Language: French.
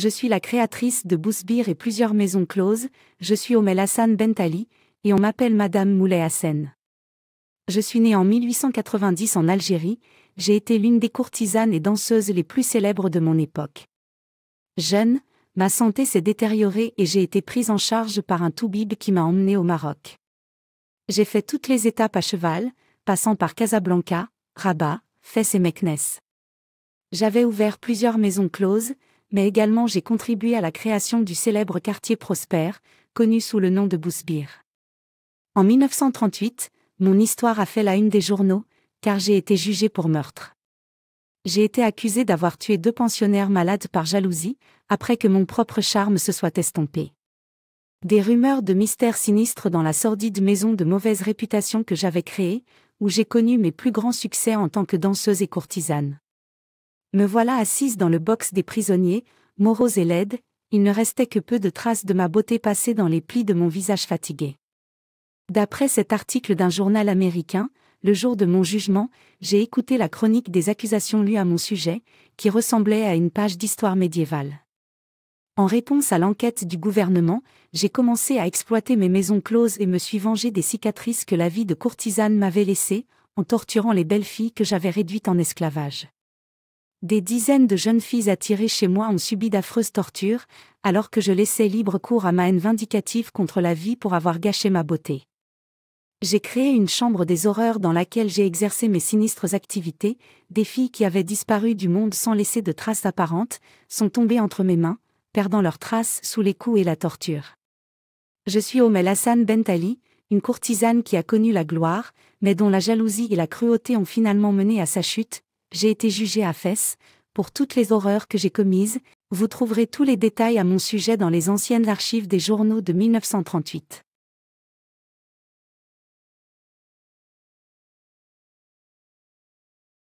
Je suis la créatrice de Bousbir et plusieurs maisons closes, je suis Omel Hassan Bentali, et on m'appelle Madame Moulay Hassan. Je suis née en 1890 en Algérie, j'ai été l'une des courtisanes et danseuses les plus célèbres de mon époque. Jeune, ma santé s'est détériorée et j'ai été prise en charge par un toubib qui m'a emmenée au Maroc. J'ai fait toutes les étapes à cheval, passant par Casablanca, Rabat, Fès et Meknès. J'avais ouvert plusieurs maisons closes, mais également j'ai contribué à la création du célèbre quartier prospère, connu sous le nom de Bousbir. En 1938, mon histoire a fait la une des journaux, car j'ai été jugé pour meurtre. J'ai été accusé d'avoir tué deux pensionnaires malades par jalousie, après que mon propre charme se soit estompé. Des rumeurs de mystères sinistres dans la sordide maison de mauvaise réputation que j'avais créée, où j'ai connu mes plus grands succès en tant que danseuse et courtisane. Me voilà assise dans le box des prisonniers, morose et laide, il ne restait que peu de traces de ma beauté passée dans les plis de mon visage fatigué. D'après cet article d'un journal américain, le jour de mon jugement, j'ai écouté la chronique des accusations lues à mon sujet, qui ressemblait à une page d'histoire médiévale. En réponse à l'enquête du gouvernement, j'ai commencé à exploiter mes maisons closes et me suis vengée des cicatrices que la vie de courtisane m'avait laissées, en torturant les belles filles que j'avais réduites en esclavage. Des dizaines de jeunes filles attirées chez moi ont subi d'affreuses tortures, alors que je laissais libre cours à ma haine vindicative contre la vie pour avoir gâché ma beauté. J'ai créé une chambre des horreurs dans laquelle j'ai exercé mes sinistres activités, des filles qui avaient disparu du monde sans laisser de traces apparentes, sont tombées entre mes mains, perdant leurs traces sous les coups et la torture. Je suis Omel Hassan Bentali, une courtisane qui a connu la gloire, mais dont la jalousie et la cruauté ont finalement mené à sa chute, j'ai été jugé à Fès, pour toutes les horreurs que j'ai commises, vous trouverez tous les détails à mon sujet dans les anciennes archives des journaux de 1938.